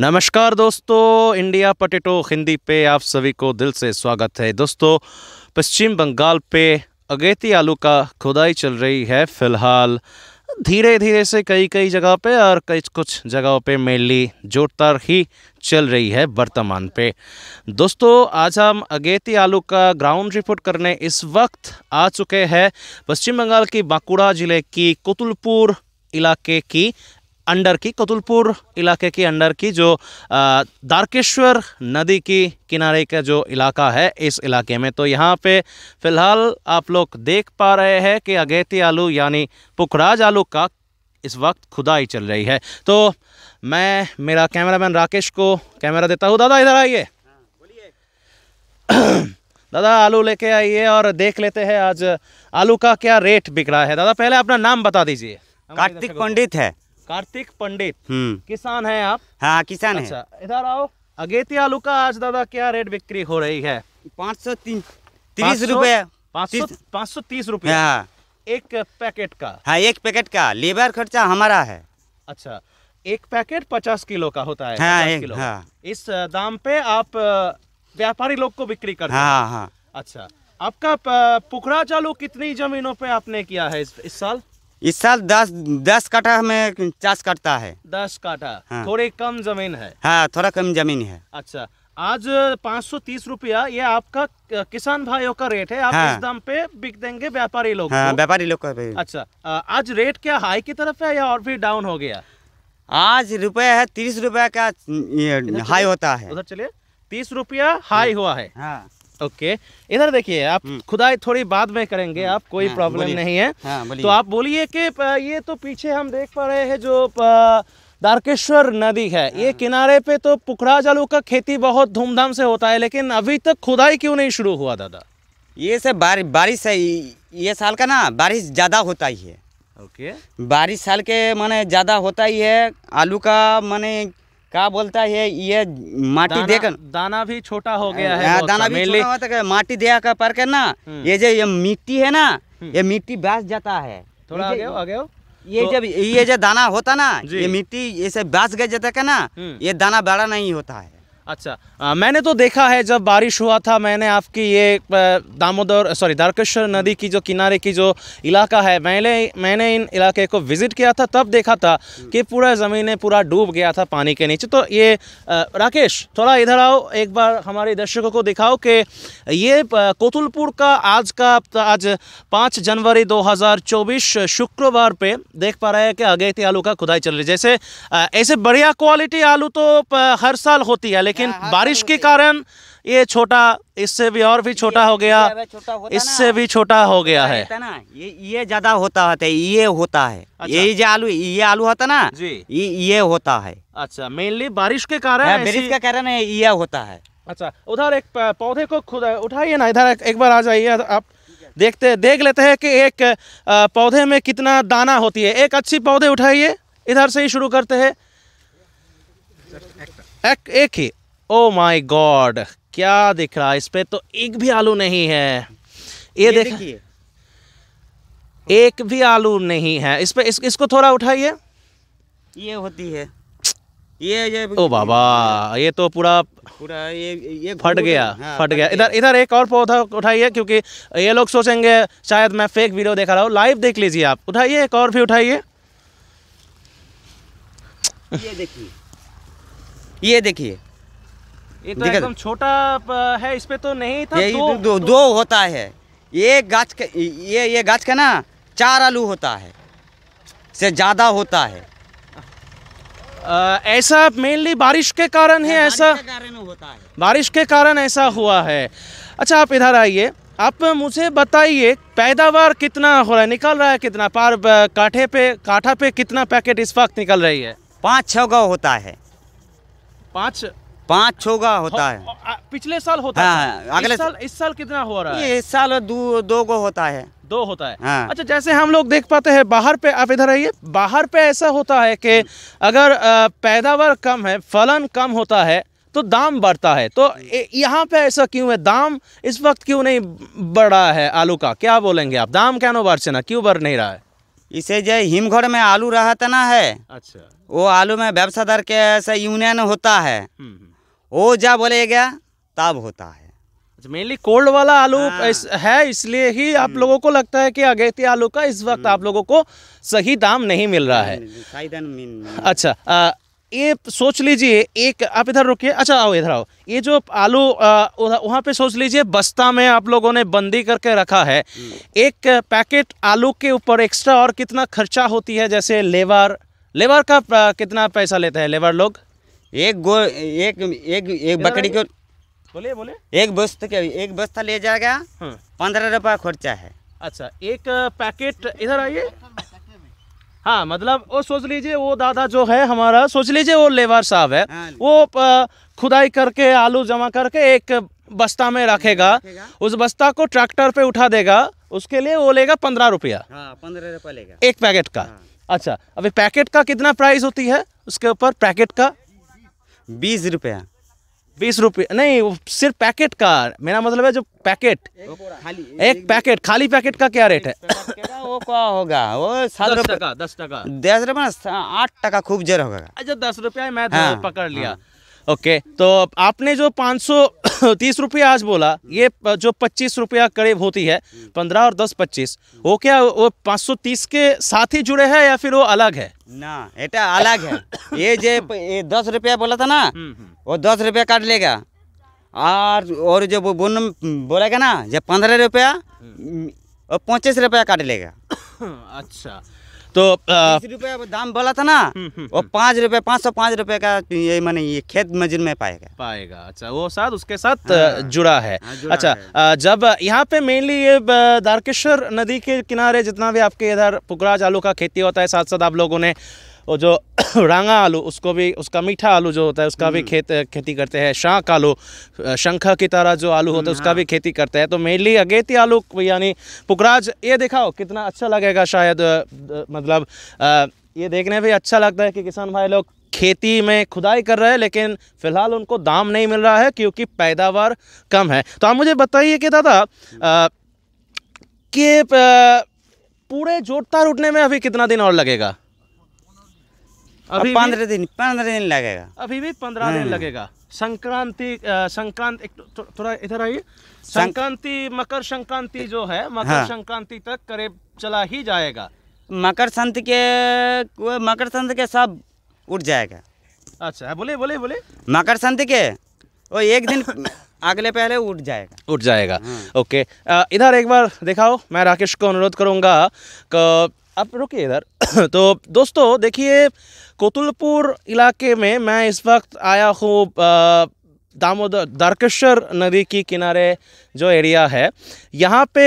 नमस्कार दोस्तों India potato Hindi पे आप सभी को दिल से स्वागत है दोस्तों पश्चिम बंगाल पे अगेती आलू का खुदाई चल रही है फिलहाल धीरे धीरे से कई कई जगह पे और कई कुछ जगहों पे मेनली जोरदार ही चल रही है वर्तमान पे दोस्तों आज हम अगेती आलू का ग्राउंड रिपोर्ट करने इस वक्त आ चुके हैं पश्चिम बंगाल की बांकुड़ा ज़िले की कुतुलपुर इलाके की अंडर की कतुलपुर इलाके के अंडर की जो दारकेश्वर नदी की किनारे का जो इलाका है इस इलाके में तो यहाँ पे फ़िलहाल आप लोग देख पा रहे हैं कि अगेती आलू यानी पुखराज आलू का इस वक्त खुदाई चल रही है तो मैं मेरा कैमरामैन राकेश को कैमरा देता हूँ दादा इधर आइए दादा आलू लेके आइए और देख लेते हैं आज आलू का क्या रेट बिक रहा है दादा पहले अपना नाम बता दीजिए कार्तिक पंडित है कार्तिक पंडित हम्म। किसान है आप हाँ किसान अच्छा इधर आओ अगेती आलू का आज दादा क्या रेट बिक्री हो रही है पाँच सौ तीस रूपए पाँच सौ तीस रूपए हाँ। एक पैकेट का हाँ एक पैकेट का लेबर खर्चा हमारा है अच्छा एक पैकेट पचास किलो का होता है हाँ, एक, किलो हाँ। इस दाम पे आप व्यापारी लोग को बिक्री करते हाँ, हाँ। अच्छा आपका पुखरा चालू कितनी जमीनों पे आपने किया है इस, इस साल इस साल दस दस काटा में चाष करता है दस काटा हाँ। थोड़े कम जमीन है हाँ थोड़ा कम जमीन है अच्छा आज पाँच सौ तीस रूपया ये आपका किसान भाइयों का रेट है आप हाँ। इस दाम पे बिक देंगे व्यापारी लोग हाँ, व्यापारी लोग का अच्छा आज रेट क्या हाई की तरफ है या और भी डाउन हो गया आज रुपया है तीस रुपया का हाई होता है उधर चलिए तीस रुपया हाई हाँ। हुआ है हाँ। ओके इधर देखिए आप हम्म। खुदाई थोड़ी बाद में करेंगे हम्म। आप कोई हाँ, प्रॉब्लम नहीं है हाँ, तो आप बोलिए कि ये तो पीछे हम देख पा रहे हैं जो दारकेश्वर नदी है ये हाँ। किनारे पे तो पुखड़ा जालू का खेती बहुत धूमधाम से होता है लेकिन अभी तक खुदाई क्यों नहीं शुरू हुआ दादा ये सब बार, बारिश है ये साल का ना बारिश ज़्यादा होता ही है ओके बारिश साल के माने ज़्यादा होता ही है आलू का माने क्या बोलता है ये माटी दाना, देकर दाना भी छोटा हो गया है हाँ, दाना भी छोटा माटी दिया का पर के ना हम्म। ये जो ये मिट्टी है ना हम्म। ये मिट्टी बैस जाता है थोड़ा आगे हो आगे हो ये तो, जब ये जो दाना होता ना ये मिट्टी ऐसे बैस गए जाता है ना हम्म। ये दाना बड़ा नहीं होता है अच्छा आ, मैंने तो देखा है जब बारिश हुआ था मैंने आपकी ये दामोदर सॉरी दारकेश्वर नदी की जो किनारे की जो इलाका है मैंने मैंने इन इलाके को विज़िट किया था तब देखा था कि पूरा ज़मीन पूरा डूब गया था पानी के नीचे तो ये आ, राकेश थोड़ा इधर आओ एक बार हमारे दर्शकों को दिखाओ कि ये कोतुलपुर का आज का आज पाँच जनवरी दो शुक्रवार पे देख पा रहे हैं कि अगेती आलू का खुदाई चल रही जैसे ऐसे बढ़िया क्वालिटी आलू तो हर साल होती है लेकिन हाँ, हाँ, बारिश तो के कारण ये छोटा इससे भी और भी छोटा हो गया इससे भी छोटा हो गया है ये ये ज्यादा होता है ये होता है अच्छा। यही जो आलू ये आलू होता ना ये ये होता है अच्छा मेनली बारिश के कारण हाँ, बारिश के कारण ये होता है अच्छा उधर एक पौधे को खुद उठाइए ना इधर एक बार आ जाइए आप देखते देख लेते हैं कि एक पौधे में कितना दाना होती है एक अच्छी पौधे उठाइए इधर से ही शुरू करते हैं एक, एक ही ओ माय गॉड क्या दिख रहा है इस पे तो एक भी आलू नहीं है ये, ये देखिए एक भी आलू नहीं है इस पे इस, इसको थोड़ा उठाइए ये होती है ये ये ओ बाबा ये तो पूरा पूरा ये ये फट गया हाँ, फट गया इधर इधर एक और पौधा उठाइए क्योंकि ये लोग सोचेंगे शायद मैं फेक वीडियो देखा रहा हूँ लाइव देख लीजिए आप उठाइए एक और भी उठाइए ये देखिए ये देखिए ये तो एकदम छोटा है इस पे तो नहीं था दो, दो, तो... दो होता है ये गाछ ये ये गाछ का ना चार आलू होता है से ज़्यादा होता है आ, ऐसा मेनली बारिश के कारण है ऐसा बारिश के कारण ऐसा हुआ है अच्छा आप इधर आइए आप मुझे बताइए पैदावार कितना हो रहा है निकल रहा है कितना पार काठे पे काठा पे कितना पैकेट इस वक्त निकल रही है पाँच छः गौ होता है पाँच पाँच छो का होता है पिछले साल होता है हाँ, अगले साल इस साल कितना हो रहा है इस साल दो गो होता है दो होता है हाँ। अच्छा जैसे हम लोग देख पाते हैं बाहर पे आप इधर आइए बाहर पे ऐसा होता है कि अगर पैदावार कम है फलन कम होता है तो दाम बढ़ता है तो यहाँ पे ऐसा क्यों है दाम इस वक्त क्यों नहीं बढ़ा है आलू का क्या बोलेंगे आप दाम क्या नो बढ़ ना क्यों बढ़ नहीं रहा है इसे जो हिमघर में आलू रहता ना है अच्छा वो आलू में दर के ऐसा यूनियन होता है हम्म, हम्म। वो जब बोले गया तब होता है मेनली अच्छा, कोल्ड वाला आलू हाँ। इस, है इसलिए ही आप हम्म। लोगों को लगता है कि अगेती आलू का इस वक्त आप हम्म। लोगों को सही दाम नहीं मिल रहा है अच्छा आ, ये सोच लीजिए एक आप इधर रुकिए अच्छा आओ इधर आओ ये जो आलू वहाँ पे सोच लीजिए बस्ता में आप लोगों ने बंदी करके रखा है हम्म। एक पैकेट आलू के ऊपर एक्स्ट्रा और कितना खर्चा होती है जैसे लेबर लेबर का कितना पैसा लेते हैं लेबर लोग एक गो एक एक एक बकरी को बोले बोले एक बस्ता के एक बस्ता ले जाएगा हाँ। पंद्रह रुपया खर्चा है अच्छा एक पैकेट इधर आइए हाँ मतलब वो सोच लीजिए वो दादा जो है हमारा सोच लीजिए वो लेबर साहब है हाँ। वो खुदाई करके आलू जमा करके एक बस्ता में रखेगा उस बस्ता को ट्रैक्टर पे उठा देगा उसके लिए वो लेगा पंद्रह रुपया हाँ, पंद्रह रुपया लेगा एक पैकेट का अच्छा अभी पैकेट का कितना प्राइस होती है उसके ऊपर पैकेट का बीस रुपया बीस रुपये नहीं वो सिर्फ पैकेट का मेरा मतलब है जो पैकेट एक, खाली, एक, एक पैकेट खाली पैकेट का क्या रेट है वो क्या होगा वो सात रुपये दस टका दस रुपये हाँ, आठ टका खूब जर होगा अच्छा दस रुपया मैं तो हाँ, पकड़ लिया हाँ। ओके तो आपने जो पाँच सौ तीस रुपया आज बोला ये जो पच्चीस रुपया करीब होती है पंद्रह और दस पच्चीस वो क्या वो पाँच सौ तीस के साथ ही जुड़े है या फिर वो अलग है ना एटा अलग है ये जो ये दस रुपया बोला था ना हम्म, हम्म। वो दस रुपया काट लेगा और और जो बोन बोलेगा ना जब पंद्रह रुपया और हम्म। पच्चीस रुपया काट लेगा अच्छा तो रुपया दाम बोला था ना हम्म, हम्म, वो हम्म। पाँच रुपए पाँच सौ पाँच रुपए का ये मैंने ये खेत मजूर में पाएगा पाएगा अच्छा वो साथ उसके साथ हाँ, जुड़ा है हाँ, जुड़ा अच्छा है। जब यहाँ पे मेनली ये दारकेश्वर नदी के किनारे जितना भी आपके इधर पुकड़ा जालू का खेती होता है साथ साथ आप लोगों ने और जो रंगा आलू उसको भी उसका मीठा आलू जो होता है उसका भी हम्म। खेत खेती करते हैं शाख आलू शंखा की तरह जो आलू होता है उसका हाँ। भी खेती करते हैं तो मेनली अगेती आलू यानी पुकराज ये दिखाओ कितना अच्छा लगेगा शायद मतलब ये देखने भी अच्छा लगता है कि किसान भाई लोग खेती में खुदाई कर रहे हैं लेकिन फ़िलहाल उनको दाम नहीं मिल रहा है क्योंकि पैदावार कम है तो आप मुझे बताइए कि दादा कि पूरे जोड़ता उठने में अभी कितना दिन और लगेगा अभी पंद्रह दिन पंद्रह दिन लगेगा अभी भी पंद्रह दिन हाँ। लगेगा संक्रांति संक्रांति तो, तो, थोड़ा इधर आइए संक्रांति मकर संक्रांति जो है मकर हाँ। संक्रांति तक करीब चला ही जाएगा मकर संत के मकर संत के सब उठ जाएगा अच्छा बोले बोले बोले मकर संत के वो एक दिन अगले पहले उठ जाएगा उठ जाएगा हाँ। ओके इधर एक बार दिखाओ मैं राकेश को अनुरोध करूंगा करूँगा आप रुकिए इधर तो दोस्तों देखिए कोतुलपुर इलाके में मैं इस वक्त आया हूँ दामोदर दारकेश्वर नदी के किनारे जो एरिया है यहाँ पे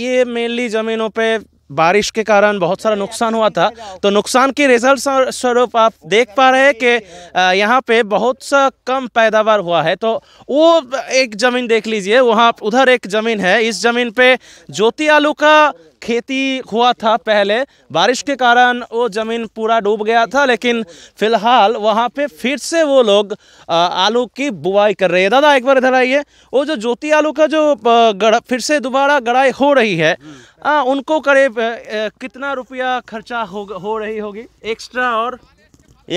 ये मेनली ज़मीनों पे बारिश के कारण बहुत सारा नुकसान हुआ था तो नुकसान के रिजल्ट स्वरूप आप देख पा रहे हैं कि यहाँ पे बहुत सा कम पैदावार हुआ है तो वो एक ज़मीन देख लीजिए वहाँ उधर एक ज़मीन है इस ज़मीन पे ज्योति आलू का खेती हुआ था पहले बारिश के कारण वो ज़मीन पूरा डूब गया था लेकिन फ़िलहाल वहाँ पे फिर से वो लोग आलू की बुआई कर रहे हैं दादा एक बार इधर आइए वो जो ज्योति आलू का जो गड़ा फिर से दोबारा गड़ाई हो रही है आ, हम्म। हाँ, उनको करीब कितना रुपया खर्चा हो हो रही होगी एक्स्ट्रा और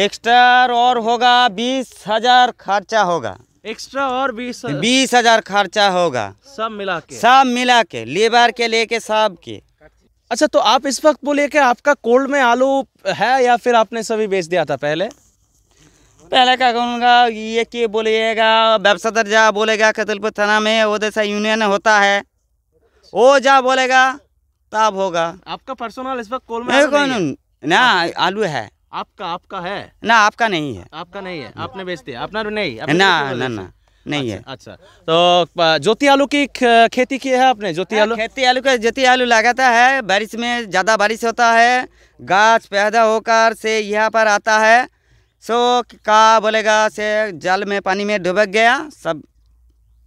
एक्स्ट्रा और होगा बीस हज़ार खर्चा होगा एक्स्ट्रा और बीस बीस हजार खर्चा होगा सब मिला के सब मिला के लेबर के लेके सब के अच्छा तो आप इस वक्त बोलिए कि आपका कोल्ड में आलू है या फिर आपने सभी बेच दिया था पहले पहले क्या कहूँगा ये कि बोलिएगा व्यवसा जा बोलेगा कतलपुर थाना में वो जैसा यूनियन होता है वो जा बोलेगा तब होगा आपका पर्सनल इस वक्त कोल में आलू नहीं, नहीं, ना आलू है आपका आपका है ना आपका नहीं है आपका नहीं है आपने बेच दिया अपना नहीं ना ना ना नहीं अच्छा, है अच्छा तो ज्योति आलू की खेती की है आपने ज्योति आलू हाँ, खेती आलू का ज्योति आलू लगाता है बारिश में ज़्यादा बारिश होता है गाछ पैदा होकर से यहाँ पर आता है सो का बोलेगा से जल में पानी में डुबक गया सब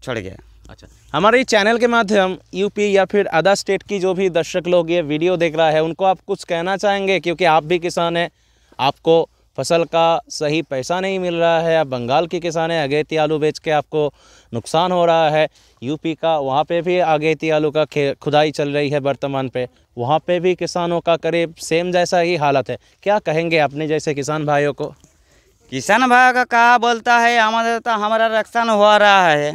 छोड़ गया अच्छा हमारे चैनल के माध्यम यूपी या फिर अदर स्टेट की जो भी दर्शक लोग ये वीडियो देख रहा है उनको आप कुछ कहना चाहेंगे क्योंकि आप भी किसान हैं आपको फसल का सही पैसा नहीं मिल रहा है अब बंगाल के किसान हैं अगेती आलू बेच के आपको नुकसान हो रहा है यूपी का वहाँ पे भी अगेती आलू का खुदाई चल रही है वर्तमान पे वहाँ पे भी किसानों का करीब सेम जैसा ही हालत है क्या कहेंगे अपने जैसे किसान भाइयों को किसान भाई का कहा बोलता है हमारा तो हमारा रक्षण हो रहा है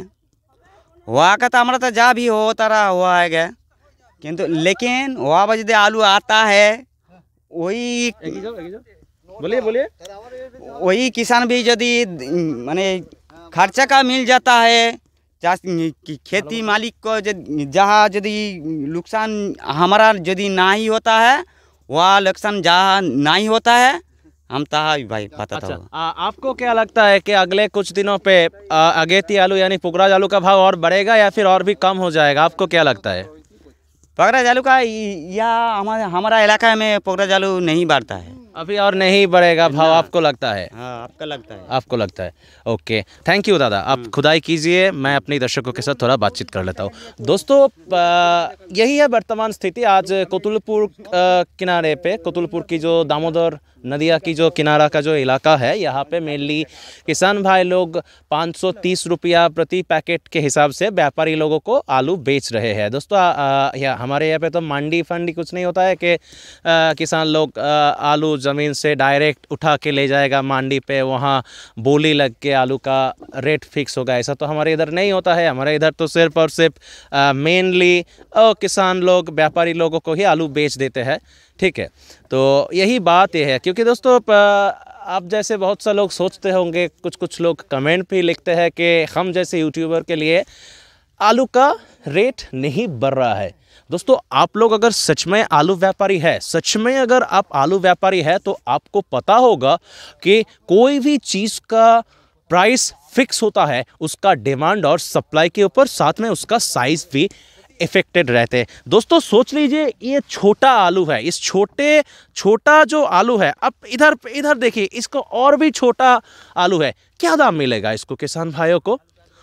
वहाँ का तो हमारा तो जा भी होता रहा हुआ है क्या किंतु लेकिन वहाँ पर यदि आलू आता है वही बोलिए बोलिए वही किसान भी यदि माने खर्चा का मिल जाता है खेती मालिक को जहाँ यदि नुकसान हमारा यदि ना ही होता है वह नुकसान जहाँ ना ही होता है हम तहा भाई पता अच्छा, था आ, आपको क्या लगता है कि अगले कुछ दिनों पे अगेती आलू यानी पुगराज आलू का भाव और बढ़ेगा या फिर और भी कम हो जाएगा आपको क्या लगता है पुगराज आलू का या हमारा इलाका में पुगराज आलू नहीं बढ़ता है अभी और नहीं बढ़ेगा भाव आपको लगता है हाँ आपका लगता है आपको लगता है ओके थैंक यू दादा आप हम्म। खुदाई कीजिए मैं अपने दर्शकों के साथ थोड़ा बातचीत कर लेता हूँ दोस्तों यही है वर्तमान स्थिति आज कोतुलपुर किनारे पे कोतुलपुर की जो दामोदर नदिया की जो किनारा का जो इलाका है यहाँ पे मेनली किसान भाई लोग पाँच रुपया प्रति पैकेट के हिसाब से व्यापारी लोगों को आलू बेच रहे हैं दोस्तों आ, या, हमारे यहाँ पे तो मंडी फंडी कुछ नहीं होता है कि किसान लोग आ, आलू ज़मीन से डायरेक्ट उठा के ले जाएगा मांडी पे वहाँ बोली लग के आलू का रेट फिक्स होगा ऐसा तो हमारे इधर नहीं होता है हमारे इधर तो सिर्फ और सिर्फ मेनली किसान लोग व्यापारी लोगों को ही आलू बेच देते हैं ठीक है तो यही बात यह है क्योंकि दोस्तों आप जैसे बहुत से लोग सोचते होंगे कुछ कुछ लोग कमेंट भी लिखते हैं कि हम जैसे यूट्यूबर के लिए आलू का रेट नहीं बढ़ रहा है दोस्तों आप लोग अगर सच में आलू व्यापारी है सच में अगर आप आलू व्यापारी है तो आपको पता होगा कि कोई भी चीज़ का प्राइस फिक्स होता है उसका डिमांड और सप्लाई के ऊपर साथ में उसका साइज़ भी इफेक्टेड रहते हैं दोस्तों सोच लीजिए ये छोटा आलू है इस छोटे छोटा जो आलू है अब इधर इधर देखिए इसको और भी छोटा आलू है क्या दाम मिलेगा इसको किसान भाइयों को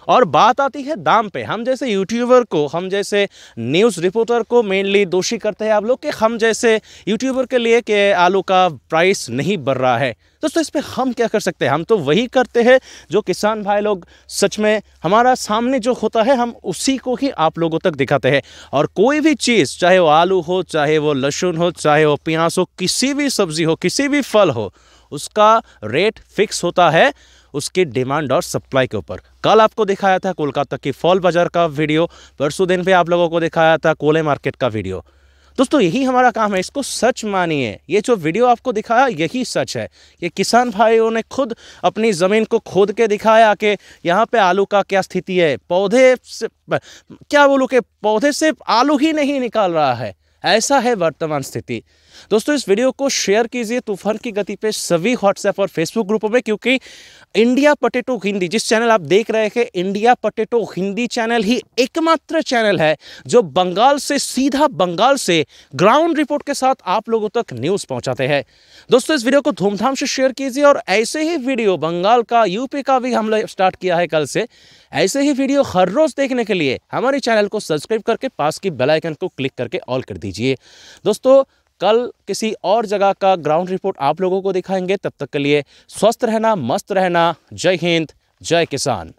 और बात आती है दाम पे हम जैसे यूट्यूबर को हम जैसे न्यूज़ रिपोर्टर को मेनली दोषी करते हैं आप लोग कि हम जैसे यूट्यूबर के लिए कि आलू का प्राइस नहीं बढ़ रहा है दोस्तों तो इस पर हम क्या कर सकते हैं हम तो वही करते हैं जो किसान भाई लोग सच में हमारा सामने जो होता है हम उसी को ही आप लोगों तक दिखाते हैं और कोई भी चीज़ चाहे वो आलू हो चाहे वो लहसुन हो चाहे वो प्याज हो किसी भी सब्ज़ी हो किसी भी फल हो उसका रेट फिक्स होता है उसके डिमांड और सप्लाई के ऊपर कल आपको दिखाया था कोलकाता की फॉल बाजार का वीडियो परसों दिन पे आप लोगों को दिखाया था कोले मार्केट का वीडियो दोस्तों यही हमारा काम है इसको सच मानिए ये जो वीडियो आपको दिखाया यही सच है ये किसान भाइयों ने खुद अपनी ज़मीन को खोद के दिखाया कि यहाँ पे आलू का क्या स्थिति है पौधे से क्या बोलूँ कि पौधे से आलू ही नहीं निकाल रहा है ऐसा है वर्तमान स्थिति दोस्तों इस वीडियो को शेयर कीजिए तूफान की गति पे सभी व्हाट्सएप और फेसबुक ग्रुपों में क्योंकि इंडिया पटेटो हिंदी जिस चैनल आप देख रहे हैं इंडिया पटेटो हिंदी चैनल ही एकमात्र चैनल है जो बंगाल से सीधा बंगाल से ग्राउंड रिपोर्ट के साथ आप लोगों तक न्यूज़ पहुंचाते हैं दोस्तों इस वीडियो को धूमधाम से शेयर कीजिए और ऐसे ही वीडियो बंगाल का यूपी का भी हमने स्टार्ट किया है कल से ऐसे ही वीडियो हर रोज़ देखने के लिए हमारे चैनल को सब्सक्राइब करके पास की बेलाइकन को क्लिक करके ऑल कर दीजिए दोस्तों कल किसी और जगह का ग्राउंड रिपोर्ट आप लोगों को दिखाएंगे तब तक के लिए स्वस्थ रहना मस्त रहना जय हिंद जय किसान